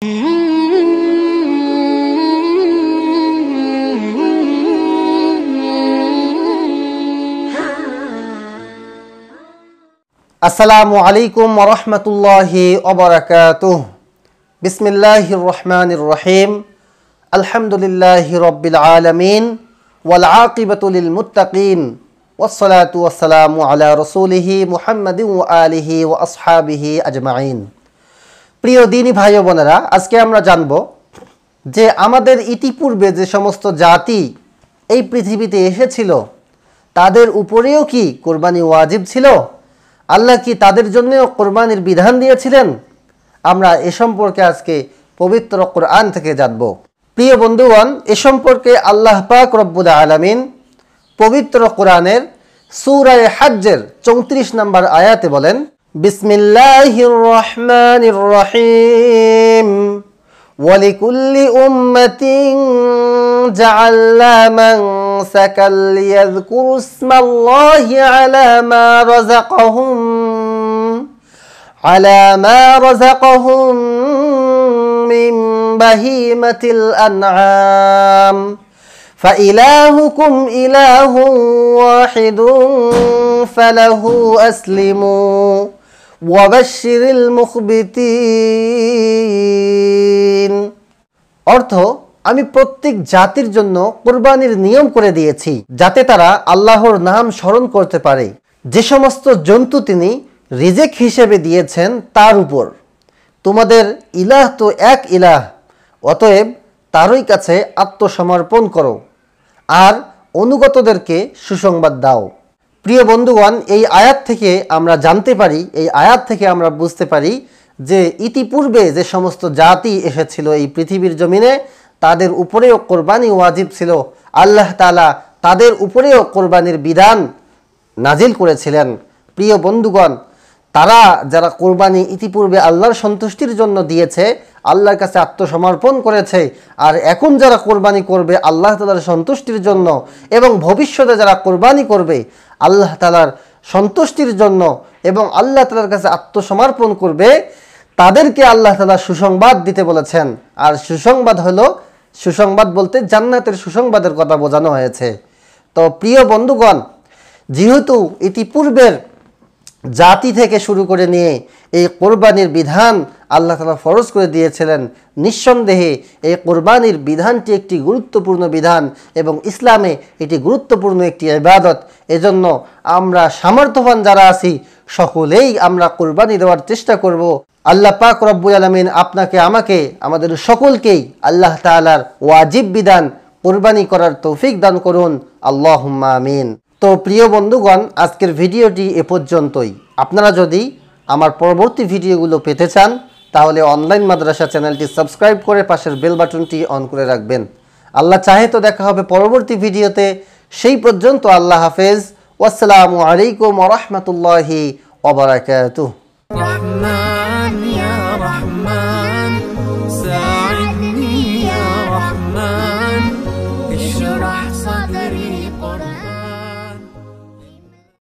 السلام عليكم ورحمة الله وبركاته بسم الله الرحمن الرحيم الحمد لله رب العالمين والعاقبة للمتقين والصلاة والسلام على رسوله محمد وآله وأصحابه أجمعين প্রিয় দিনী ভাই বোনেরা আজকে আমরা জানব যে আমাদের ইতিপূর্বে যে সমস্ত জাতি এই পৃথিবীতে এসেছিল তাদের উপরেও কি কোরবানি ওয়াজিব ছিল আল্লাহ কি তাদের জন্যেও কোরবানির বিধান দিয়েছিলেন আমরা এ সম্পর্কে আজকে পবিত্র কোরআন থেকে জানব প্রিয় বন্ধুগণ এ সম্পর্কে আল্লাহ পাক রব্বুল আলমিন পবিত্র কোরআনের সুরায় হাজ্জের চৌত্রিশ নম্বর আয়াতে বলেন بسم الله الرحمن الرحيم ولكل أمة جعلنا منسكا ليذكروا اسم الله على ما رزقهم على ما رزقهم من بهيمة الأنعام فإلهكم إله واحد فله أسلموا ওয়াবাশিরিল মুখবিতিন অর্থ আমি প্রত্যেক জাতির জন্য কোরবানির নিয়ম করে দিয়েছি যাতে তারা আল্লাহর নাম স্মরণ করতে পারে যে সমস্ত জন্তু তিনি রিজেক হিসেবে দিয়েছেন তার উপর তোমাদের ইলাহ তো এক ইলাহ অতএব তারই কাছে আত্মসমর্পণ করো আর অনুগতদেরকে সুসংবাদ দাও প্রিয় বন্ধুগণ এই আয়াত থেকে আমরা জানতে পারি এই আয়াত থেকে আমরা বুঝতে পারি যে ইতিপূর্বে যে সমস্ত জাতি এসেছিল এই পৃথিবীর জমিনে তাদের উপরেও কোরবানি ওয়াজিব ছিল আল্লাহ তালা তাদের উপরেও কোরবানির বিধান নাজিল করেছিলেন প্রিয় বন্ধুগণ তারা যারা কোরবানি ইতিপূর্বে আল্লাহর সন্তুষ্টির জন্য দিয়েছে আল্লাহর কাছে আত্মসমর্পণ করেছে আর এখন যারা কোরবানি করবে আল্লাহ তালার সন্তুষ্টির জন্য এবং ভবিষ্যতে যারা কোরবানি করবে আল্লাহ তালার সন্তুষ্টির জন্য এবং আল্লাহ তালার কাছে আত্মসমর্পণ করবে তাদেরকে আল্লাহ তালা সুসংবাদ দিতে বলেছেন আর সুসংবাদ হল সুসংবাদ বলতে জান্নাতের সুসংবাদের কথা বোঝানো হয়েছে তো প্রিয় বন্ধুগণ যেহেতু ইতিপূর্বের জাতি থেকে শুরু করে নিয়ে এই কোরবানির বিধান আল্লাহ তালা ফরজ করে দিয়েছিলেন নিঃসন্দেহে এই কোরবানির বিধানটি একটি গুরুত্বপূর্ণ বিধান এবং ইসলামে এটি গুরুত্বপূর্ণ একটি ইবাদত এজন্য আমরা সামর্থ্যবান যারা আছি সকলেই আমরা কোরবানি দেওয়ার চেষ্টা করব আল্লাহ পাক রব্বুল আলমিন আপনাকে আমাকে আমাদের সকলকেই আল্লাহ তালার ওয়াজিব বিধান কোরবানি করার তৌফিক দান করুন আল্লাহ আমিন তো প্রিয় বন্ধুগণ আজকের ভিডিওটি এ পর্যন্তই আপনারা যদি আমার পরবর্তী ভিডিওগুলো পেতে চান তাহলে অনলাইন মাদ্রাসা চ্যানেলটি সাবস্ক্রাইব করে পাশের বেল বাটনটি অন করে রাখবেন আল্লাহ চাহে তো দেখা হবে পরবর্তী ভিডিওতে সেই পর্যন্ত আল্লাহ হাফেজ আসসালামু আলাইকুম রহমতুল্লাহি ওবরাকাতুহ